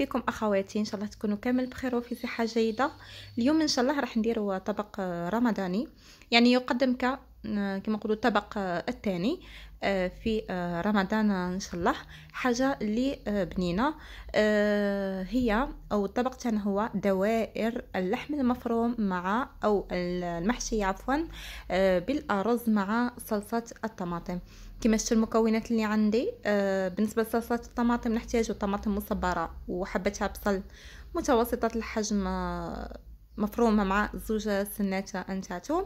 بكم اخواتي ان شاء الله تكونوا كامل بخير وفي صحه جيده اليوم ان شاء الله راح نديروا طبق رمضاني يعني يقدم ك كما نقولوا الطبق الثاني آه، في آه، رمضان ان شاء الله حاجه اللي آه، بنينه هي او الطبق تاعنا هو دوائر اللحم المفروم مع او المحشي عفوا بالارز مع صلصه الطماطم كما شفتوا المكونات اللي عندي بالنسبه لصلصه الطماطم نحتاج طماطم مصبره وحبه بصل متوسطه الحجم مفرومه مع زوج سنات انتاتو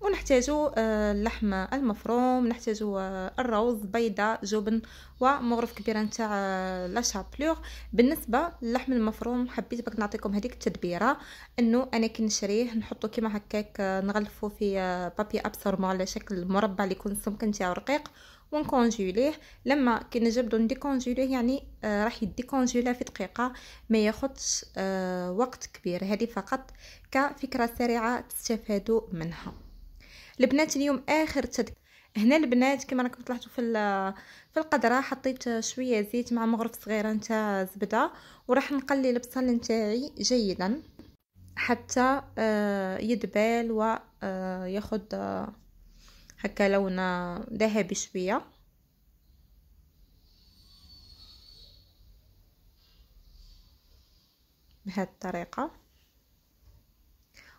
ونحتاج آه، اللحم المفروم نحتاج آه، الروز بيضه جبن ومغرف كبيره نتاع آه، لا شابلور بالنسبه للحم المفروم حبيت برك نعطيكم هذيك التدبيره انه انا كي نشريه نحطو كيما هكاك نغلفو في بابي ابسورمون على شكل مربع اللي يكون السمك نتاعو رقيق ونكونجيليه لما كي نجبدو نديكونجيليه يعني آه راح يديكونجولا في دقيقه ما ياخذش آه وقت كبير هذه فقط كفكره سريعه تستفادوا منها البنات اليوم اخر تد هنا البنات كما راكم طلعتوا في في القدره حطيت شويه زيت مع مغرف صغيره نتاع زبده وراح نقلي البصل نتاعي جيدا حتى آه، يدبال وياخد آه، آه، هكا لون ذهبي شويه بهذه الطريقه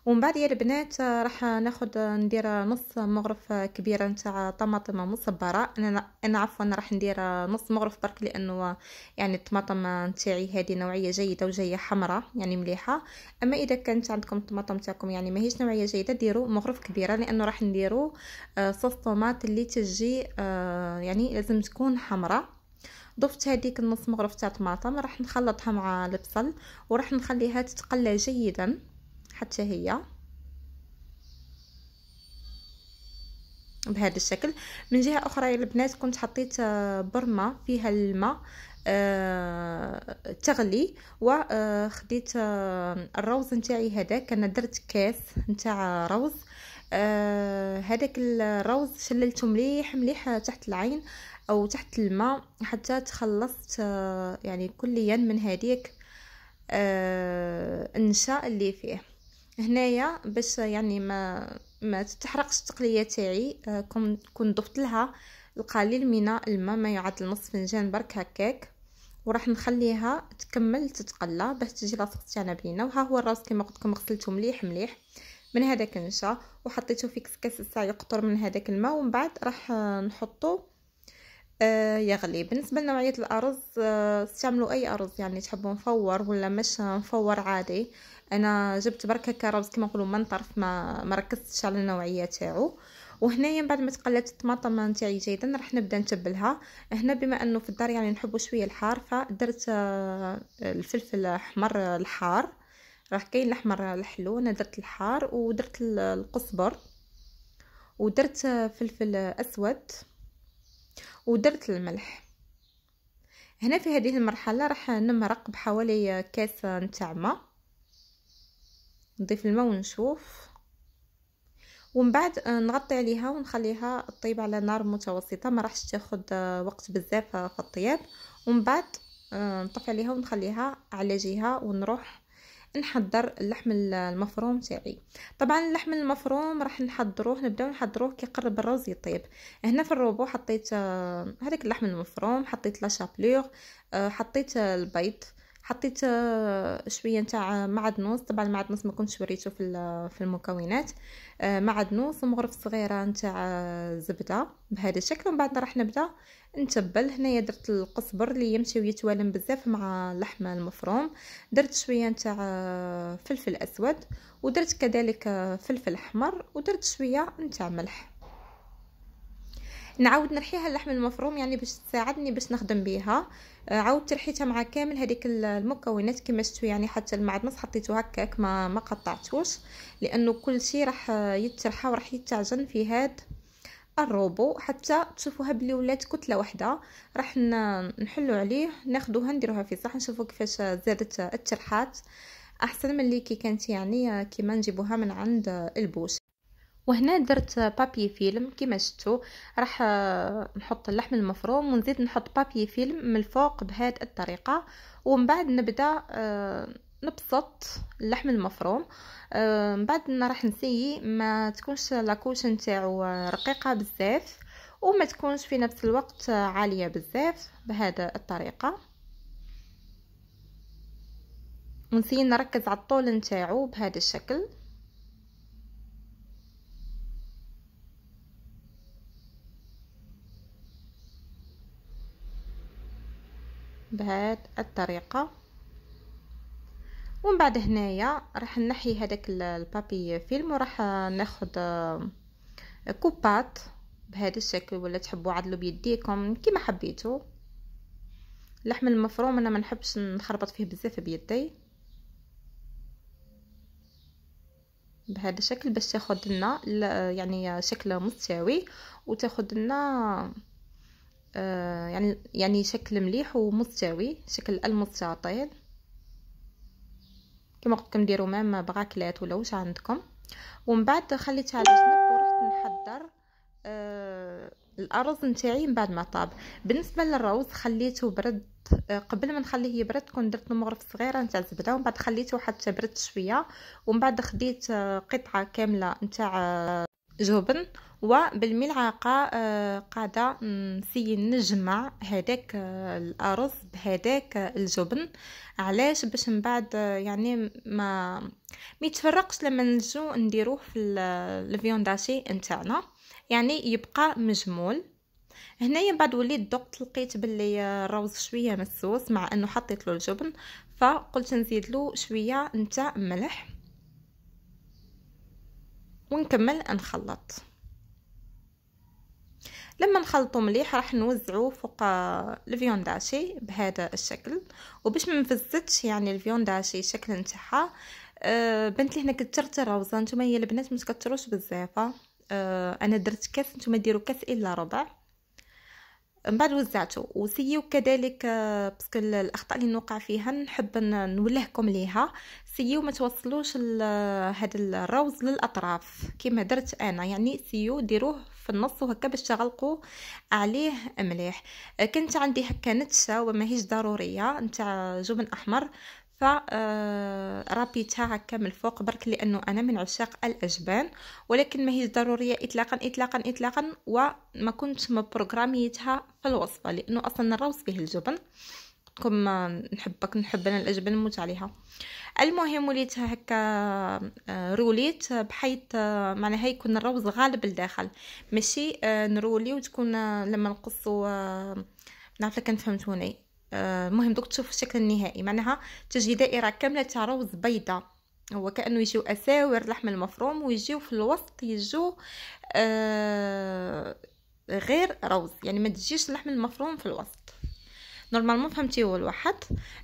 ومن بعد يا البنات راح ناخد ندير نص مغرف كبيره نتاع طماطم مصبره انا انا عفوا راح ندير نص مغرف برك لانه يعني الطماطم نتاعي هذه نوعيه جيده وجايه حمراء يعني مليحه اما اذا كانت عندكم الطماطم تاعكم يعني ماهيش نوعيه جيده ديروا مغرف كبيره لانه راح نديروا آه، صوص طوماط اللي تجي آه، يعني لازم تكون حمراء ضفت هذيك النص مغرف تاع طماطم راح نخلطها مع البصل وراح نخليها تتقلى جيدا حتى هي بهذا الشكل من جهه اخرى يا البنات كنت حطيت آه، برمه فيها الماء آه تغلي وخديت آه،, آه الروز نتاعي هذا انا درت كاس نتاع روز آه الروز شللته مليح مليح تحت العين او تحت الماء حتى تخلصت آه، يعني كليا من هذيك النشاء اللي فيه هنايا باش يعني ما ما تتحرقش التقليه تاعي آه، كون ضفت لها القليل من الماء ما يعادل نص فنجان برك هكاك وراح نخليها تكمل تتقلى باش تجي لاصق تاعنا بنينه وها هو الراس كما قلت لكم غسلته مليح مليح من هذاك النشا وحطيته في كاس الساع يقطر من هذاك الماء ومن بعد راح آه، نحطو آه، يغلي بالنسبه لنوعيه الارز استعملوا اي ارز يعني تحبوا مفور ولا مش مفور عادي انا جبت برك هكا رز كما نقولوا من طرف ما ما ركزتش على النوعيه تاعو وهنايا من بعد ما تقلبت الطماطم نتاعي جيدا راح نبدا نتبلها هنا بما انه في الدار يعني نحبوا شويه الحار فدرت آه، الفلفل الاحمر الحار راح كاين الاحمر الحلو انا درت الحار ودرت القزبر ودرت آه، فلفل اسود ودرت الملح هنا في هذه المرحله راح نمرق بحوالي كاس نتاع ماء نضيف الماء ونشوف ومن بعد آه، نغطي عليها ونخليها طيب على نار متوسطه ما راحش تاخذ آه، وقت بزاف آه، في الطياب ومن بعد نطفي عليها ونخليها على جهه ونروح نحضر اللحم المفروم تاعي طبعا اللحم المفروم راح نحضروه نبداو نحضروه كي يقرب الرز يطيب هنا في الروبو حطيت هذاك اللحم المفروم حطيت لا شابلور حطيت البيض حطيت آه، شويه نتاع معدنوس طبعا المعدنوس ما كنتش وريته في في المكونات آه، معدنوس ومغرف صغيره نتاع آه، زبده بهذا الشكل ومن بعد راح نبدا نتبل هنايا درت القزبر اللي يمشي ويتوالم بزاف مع اللحم المفروم درت شويه نتاع فلفل اسود ودرت كذلك فلفل احمر ودرت شويه نتاع ملح نعاود نرحيها اللحم المفروم يعني باش تساعدني باش نخدم بها آه، عاودت رحيتها مع كامل هذيك المكونات كما شفتوا يعني حتى المعدنوس حطيته هكاك ما ما قطعتوش لانه كل شيء راح يترحى وراح يتعجن في هذا الروبو حتى تشوفوها بلي ولات كتله واحده راح نحلو عليه ناخدوها نديروها في صحن نشوفوا كيفاش زادت الترحات احسن من اللي كي كانت يعني كيما نجيبوها من عند البوش وهنا درت بابي فيلم كما شفتوا راح آه، نحط اللحم المفروم ونزيد نحط بابي فيلم من الفوق بهذه الطريقه ومن بعد نبدا آه، نبسط اللحم المفروم آه، من بعد راح نسيي ما تكونش لاكوش نتاعو رقيقه بزاف وما تكونش في نفس الوقت عاليه بزاف بهذا الطريقه ونسي نركز على الطول نتاعو بهذا الشكل بهاد الطريقه ومن بعد هنايا راح نحي هذاك البابي فيلم وراح ناخد آه، كوبات بهذا الشكل ولا تحبوا عدلوا بيديكم كيما حبيتوا اللحم المفروم انا ما نحبش نخربط فيه بزاف بيدي بهذا الشكل باش تاخذ لنا يعني شكل مستوي وتاخذ لنا آه، يعني يعني شكل مليح ومستوي شكل المستطيل كما قلت لكم ديروا مام بغاكلات ولا واش عندكم ومن بعد خليتها على جنب ورحت نحضر آه الارز نتاعي من بعد ما طاب بالنسبه للروز خليته برد آه، قبل ما نخليه يبرد كون درت له مغرف صغيره نتاع الزبده ومن بعد خليته حتى برد شويه ومن بعد خديت آه، قطعه كامله نتاع جبن وبالملعقه آه، قاعده نسيل نجمع هذاك آه، الارز بهذاك الجبن آه، علاش باش من بعد يعني ما ما يتفرقش لما نجو نديروه في الفيونداشي نتاعنا يعني يبقى مجمول هنايا بعد وليت دقت لقيت باللي الروز شويه مسوس مع انه حطيت له الجبن فقلت نزيد له شويه نتاع ملح ونكمل نخلط لما نخلطو مليح راح نوزعو فوق الفيونداشي بهذا الشكل وباش ما نفزتش يعني الفيونداشي الشكل نتاعها أه بنت لي هنا كترت الروزه نتوما هي البنات ما تكثروش بزاف أه انا درت كاس نتوما ديروا كاس الا ربع من بعد وزعته وسيو كذلك آه، باسكو الاخطاء اللي نوقع فيها نحب نولهكم ليها سيو ما توصلوش هذا الروز للاطراف كما درت انا يعني سيو ديروه في النص وهكا باش تغلقوا عليه مليح آه، كنت عندي هكا نتشه وماهيش ضروريه نتاع جبن احمر فربيتها آه، هكا من الفوق برك لانه انا من عشاق الاجبان ولكن ماهيش ضروريه اطلاقا اطلاقا اطلاقا وما كنت مبروغراميتها في الوصفه لانه اصلا نروس به الجبن كم نحبك نحب انا الاجبان نموت عليها المهم وليتها هكا آه، روليت بحيث آه، معناها يكون الروز غالب لداخل ماشي نرولي وتكون لما نقصو نعرف كان فهمتوني المهم آه، دوك تشوف الشكل النهائي معناها تجي دائره كامله تاع روز بيضاء هو كانه يجيو اساور لحم المفروم ويجيو في الوسط يجيو آه غير روز يعني ما تجيش اللحم المفروم في الوسط نورمالمون هو الواحد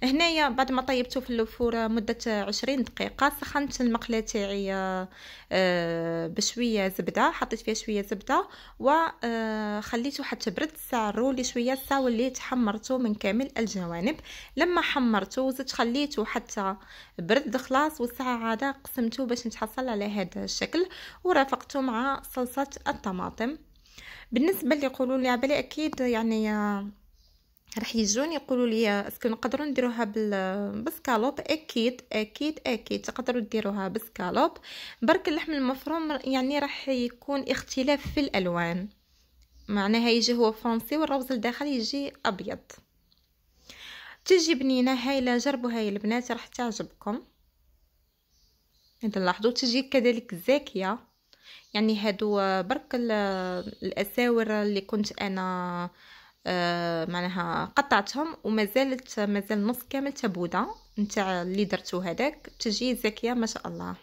هنايا بعد ما طيبته في الفوره مده عشرين دقيقه سخنت المقله تاعي آه، آه، بشويه زبده حطيت فيها شويه زبده وخليته آه، حتى برد سعرو لي شويه سا وليت حمرته من كامل الجوانب لما حمرته زدت خليته حتى برد خلاص والساعه عاده قسمته باش نتحصل على هذا الشكل ورافقته مع صلصه الطماطم بالنسبه اللي يقولون لي عبالي اكيد يعني راح يجون يقولوا لي اسكو نقدروا نديروها بالسكالوب اكيد اكيد اكيد تقدروا ديروها بالسكالوب برك اللحم المفروم يعني راح يكون اختلاف في الالوان معناها يجي هو فرنسي والروز الداخل يجي ابيض تجي بنينه هايله جربوها هاي البنات راح تعجبكم اذا تجي كذلك زاكيه يعني هادو برك الاساور اللي كنت انا آه، معناها قطعتهم ما زال نص كامل تبوده نتاع اللي درتو هذاك تجي زكيه ما شاء الله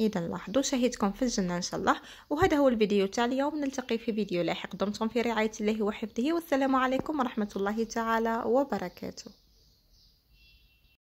اذا لاحظوا شهيتكم في الجنه ان شاء الله وهذا هو الفيديو تاع اليوم نلتقي في فيديو لاحق دمتم في رعايه الله وحفظه والسلام عليكم ورحمه الله تعالى وبركاته